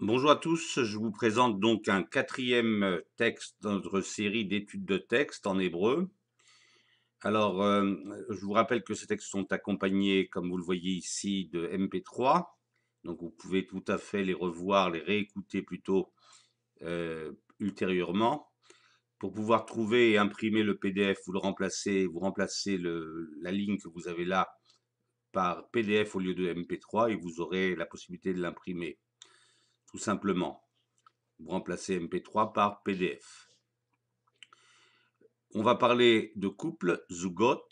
Bonjour à tous, je vous présente donc un quatrième euh, texte de notre série d'études de texte en hébreu. Alors, euh, je vous rappelle que ces textes sont accompagnés, comme vous le voyez ici, de MP3. Donc, vous pouvez tout à fait les revoir, les réécouter plutôt euh, ultérieurement. Pour pouvoir trouver et imprimer le PDF, vous le remplacez, vous remplacez la ligne que vous avez là par PDF au lieu de MP3 et vous aurez la possibilité de l'imprimer tout simplement. Vous remplacez MP3 par PDF. On va parler de couple, Zugot,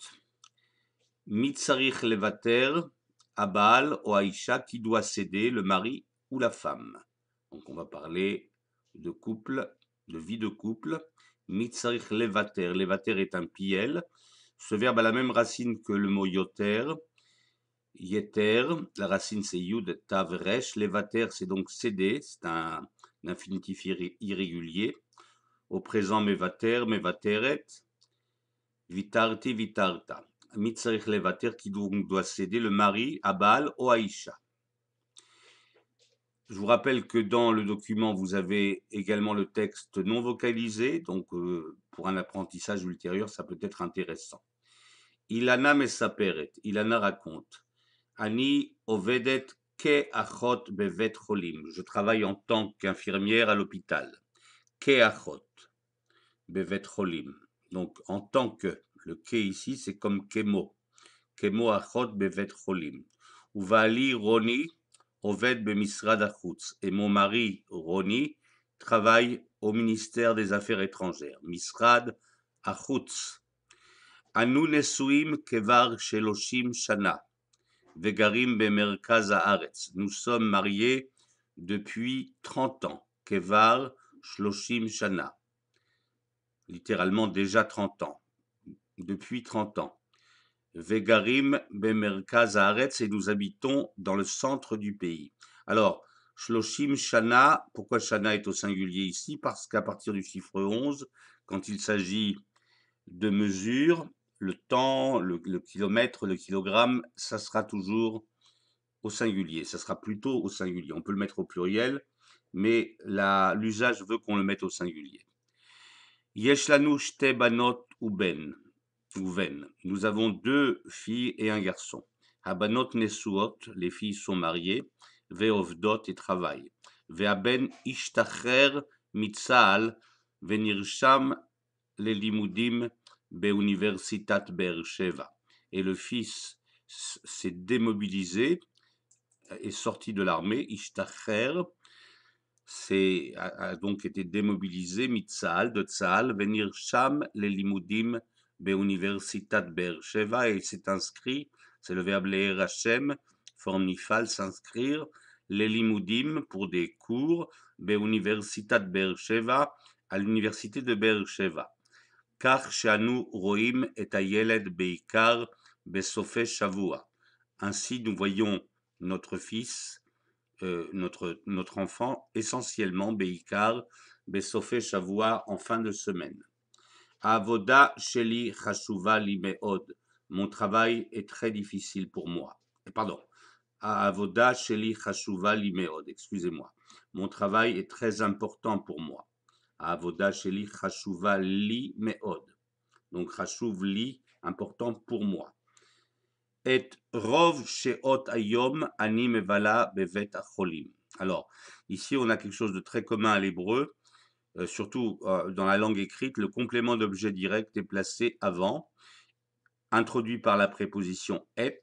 Mitzarich Levater, Abal, ou Aïcha, qui doit céder, le mari ou la femme. Donc on va parler de couple, de vie de couple. Mitzarich Levater. Levater est un piel. Ce verbe a la même racine que le mot yoter, Yeter, la racine c'est Yud Tavresh, levater c'est donc céder, c'est un, infinitif irrégulier. Au présent Mevater, Mevateret, Vitarti, Vitarta. Mitzarich Levater qui donc doit céder le mari à Baal ou Aïcha. Je vous rappelle que dans le document, vous avez également le texte non vocalisé, donc euh, pour un apprentissage ultérieur, ça peut être intéressant. Ilana Messaperet, Ilana raconte. Ani ovedet ke achot bevet cholim. Je travaille en tant qu'infirmière à l'hôpital. Ke bevet cholim. Donc, en tant que. Le ke ici, c'est comme kemo. Kemo achot bevet cholim. Uvali roni oved bemisrad achutz. Et mon mari, Roni, travaille au ministère des Affaires étrangères. Misrad achutz. Anu nesuim kevar sheloshim shana. Vegarim Bemerkaz Haaretz. Nous sommes mariés depuis 30 ans. Kevar Shloshim Shana. Littéralement déjà 30 ans. Depuis 30 ans. Vegarim Bemerkaz Haaretz et nous habitons dans le centre du pays. Alors, Shloshim Shana, pourquoi Shana est au singulier ici Parce qu'à partir du chiffre 11, quand il s'agit de mesures, le temps, le, kilomètre, le kilogramme, ça sera toujours au singulier. Ça sera plutôt au singulier. On peut le mettre au pluriel, mais l'usage veut qu'on le mette au singulier. Yeshlanu banot ou ben. Nous avons deux filles et un garçon. Habanot nesuot, les filles sont mariées. Veovdot et travaillent. Veaben ishtacher mitzal »« Venirsham les lelimudim » Beuniversitat Beersheva. Et le fils s'est démobilisé, euh, est sorti de l'armée, Ishtacher, c'est, a, donc été démobilisé, mitzal de tzal venir Sham, les Limoudim, Beuniversitat Beersheva, et s'est inscrit, c'est le verbe leer Hashem, forme s'inscrire, les pour des cours, Beuniversitat Beersheva, à l'université de Beersheva. כך שאנו רואים את הילד Beikar, בסופי שבוע. Ainsi nous voyons notre fils, euh, notre, notre enfant, essentiellement Beikar, besofe Shavua, en fin de semaine. Avoda sheli Cheli, Mon travail est très difficile pour moi. Eh, pardon. Avoda sheli Cheli, excusez-moi. Mon travail est très important pour moi. Avoda Sheli Chashuva Li Meod. Donc Chashuv Li, important pour moi. Et Rov Sheot Ayom anim vala Bevet cholim. Alors, ici, on a quelque chose de très commun à l'hébreu. Euh, surtout euh, dans la langue écrite, le complément d'objet direct est placé avant, introduit par la préposition et,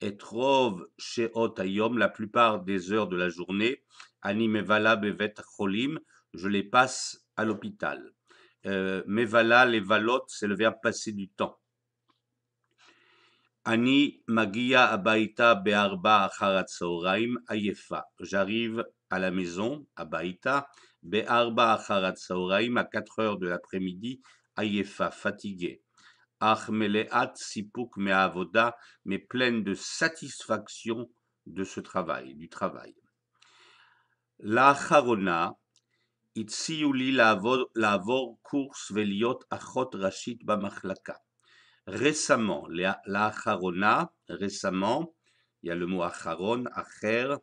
et rov sheot ayom, la plupart des heures de la journée, anime vala bevet cholim, je les passe à l'hôpital. Euh, mais voilà, les valotes, c'est le verbe passer du temps. Ani magia abaita be'arba acharat ayefa. J'arrive à la maison, à be'arba acharat à 4 heures de l'après-midi, ayefa, fatigué. Achmeleat sipuk me'avoda, mais pleine de satisfaction de ce travail, du travail. La charona, Itziuli, la vor, course, veliot, achot, rachid, bamachlaka. Récemment, la récemment, il y a le mot acharon, acher.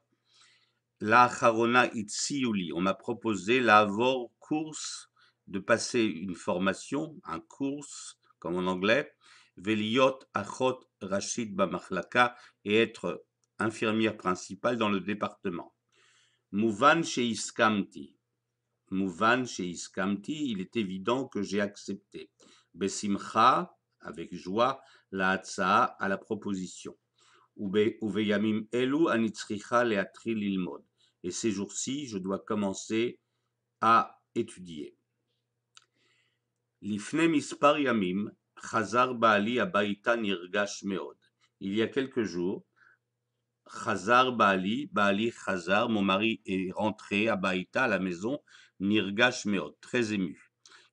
La it itziuli. On m'a proposé la vor, course, de passer une formation, un course comme en anglais. Veliot, achot, rachid, bamachlaka, et être infirmière principale dans le département. Mouvan chez Iskamti. Mouvan Iskamti, il est évident que j'ai accepté. Besimcha, avec joie, la hatsa à la proposition. Uveyamim elu anitzricha leatri lilmod. Et ces jours-ci, je dois commencer à étudier. L'ifne mispar yamim, chazar baali abaita nirgash meod. Il y a quelques jours, Chazar Baali, Baali Chazar, mon mari est rentré à Baïta, à la maison, N'irgash, maisot très ému.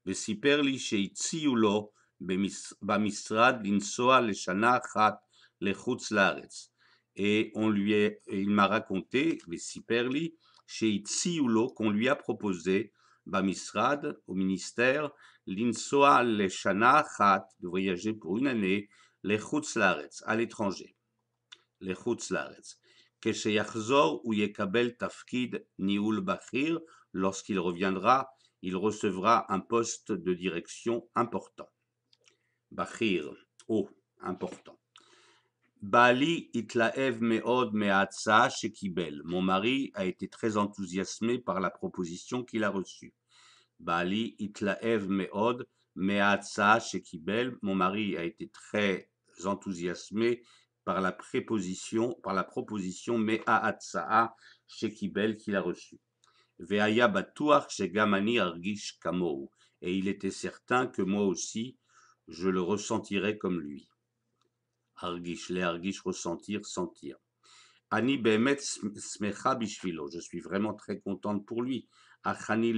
Et s'iperli que itziulo, b'mis, b'misrad l'insoual l'chana haat le chutzlaretz. Et on lui, il m'a raconté, mais s'iperli que qu'on lui a proposé bamisrad au ministère l'insoual l'chana haat de voyager pour une année le chutzlaretz à l'étranger, le chutzlaretz, que s'il y retourne, tafkid niul b'achir. Lorsqu'il reviendra, il recevra un poste de direction important. Bachir, oh, important. Bali itlaev meod mehatsa shekibel. Mon mari a été très enthousiasmé par la proposition qu'il a reçue. Bali itlaev meod meatsa shekibel. Mon mari a été très enthousiasmé par la préposition, par la proposition mehatsa shekibel qu'il a reçue. Et il était certain que moi aussi, je le ressentirais comme lui. Argish, les Argish, ressentir, sentir. Ani Smecha je suis vraiment très contente pour lui. Achani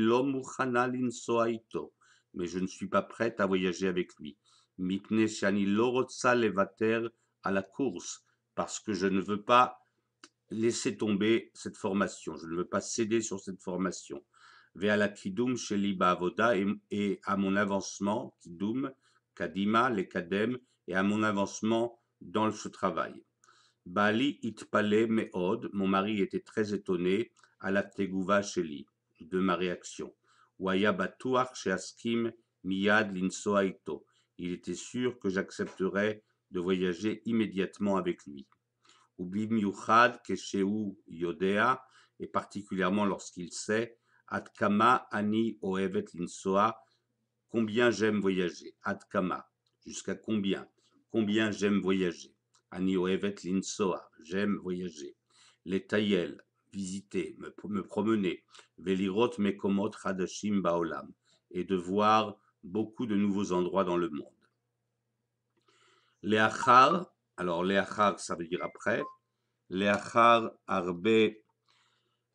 mais je ne suis pas prête à voyager avec lui. Levater à la course, parce que je ne veux pas laisser tomber cette formation. Je ne veux pas céder sur cette formation. Vers la Kidum chez Liba et, à mon avancement, Kidum, Kadima, les Kadem, et à mon avancement dans ce travail. Bali itpale meod, mon mari était très étonné à la Teguva Sheli, de ma réaction. Waya chez askim miyad linsoaito. Il était sûr que j'accepterais de voyager immédiatement avec lui chez Keshehu Yodea, et particulièrement lorsqu'il sait, adkama Ani Oevet Linsoa, combien j'aime voyager, adkama jusqu'à combien, combien j'aime voyager, Ani Oevet Linsoa, j'aime voyager, les tayel, visiter, me, me promener, Velirot Mekomot Hadashim Baolam, et de voir beaucoup de nouveaux endroits dans le monde. Les achar, alors, leachar, ça veut dire après. Leachar arbe,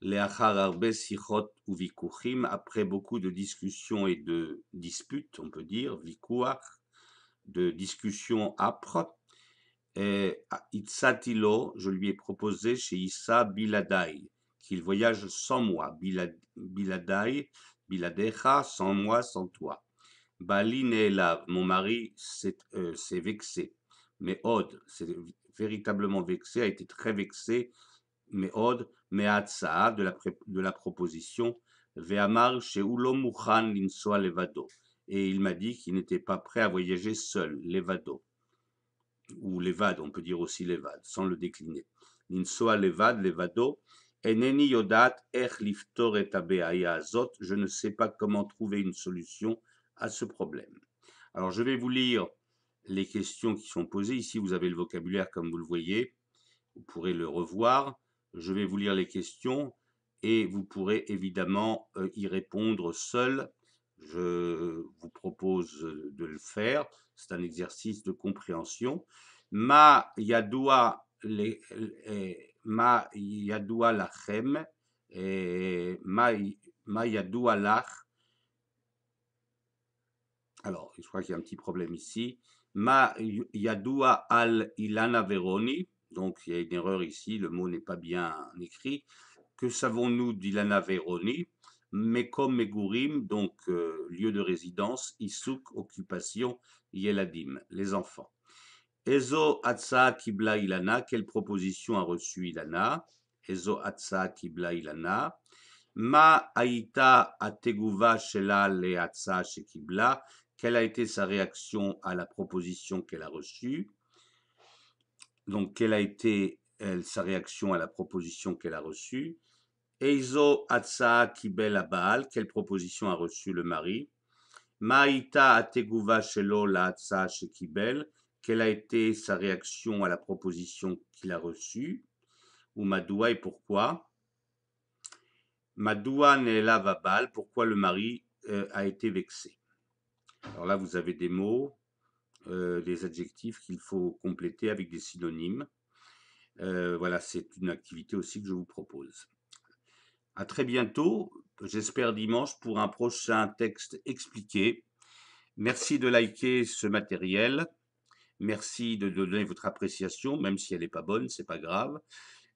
leachar arbe sichot ou vikuchim, après beaucoup de discussions et de disputes, on peut dire, vikuach, de discussions âpres. Et Itzatilo, je lui ai proposé chez Issa Biladai, qu'il voyage sans moi. Biladai, Biladecha, sans moi, sans toi. Baline est là, mon mari s'est euh, vexé mais Od s'est véritablement vexé, a été très vexé, mais Od, mais Hatsaa de la, de la proposition, Ve'amar Sheulo Mouchan Linsoa Levado. Et il m'a dit qu'il n'était pas prêt à voyager seul, Levado. Ou Levad, on peut dire aussi Levad, sans le décliner. Linsoa Levad, Levado. Eneni Yodat, Ech Liftor et Azot. Je ne sais pas comment trouver une solution à ce problème. Alors je vais vous lire les questions qui sont posées. Ici, vous avez le vocabulaire comme vous le voyez. Vous pourrez le revoir. Je vais vous lire les questions et vous pourrez évidemment euh, y répondre seul. Je vous propose euh, de le faire. C'est un exercice de compréhension. Ma yadoua, les, ma lachem, et ma, ma yadoua lach. Alors, je crois qu'il y a un petit problème ici. Ma Yadoua al-Ilana Veroni, donc il y a une erreur ici, le mot n'est pas bien écrit. Que savons-nous d'Ilana Veroni Mekom Megurim, donc euh, lieu de résidence, Isouk, occupation, Yeladim, les enfants. Ezo Atsa Kibla Ilana, quelle proposition a reçu Ilana Ezo Atsa Kibla Ilana. Ma Aita Ateguva Shela Le Atsa Shekibla, quelle a été sa réaction à la proposition qu'elle a reçue Donc, quelle a été elle, sa réaction à la proposition qu'elle a reçue Eizo Atsa Kibel Abal, quelle proposition a reçu le mari Maïta Ateguva Shelo La Atsa Shekibel, quelle a été sa réaction à la proposition qu'il a reçue Ou Madoua et pourquoi Madoua va bal. pourquoi le mari euh, a été vexé alors là, vous avez des mots, euh, des adjectifs qu'il faut compléter avec des synonymes. Euh, voilà, c'est une activité aussi que je vous propose. À très bientôt, j'espère dimanche, pour un prochain texte expliqué. Merci de liker ce matériel. Merci de donner votre appréciation, même si elle n'est pas bonne, c'est pas grave.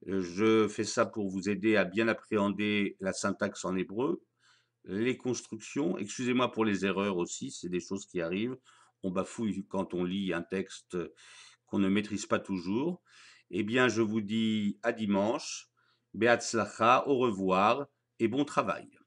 Euh, je fais ça pour vous aider à bien appréhender la syntaxe en hébreu, les constructions, excusez-moi pour les erreurs aussi, c'est des choses qui arrivent, on bafouille quand on lit un texte qu'on ne maîtrise pas toujours. Eh bien, je vous dis à dimanche, Beatzlacha, au revoir et bon travail.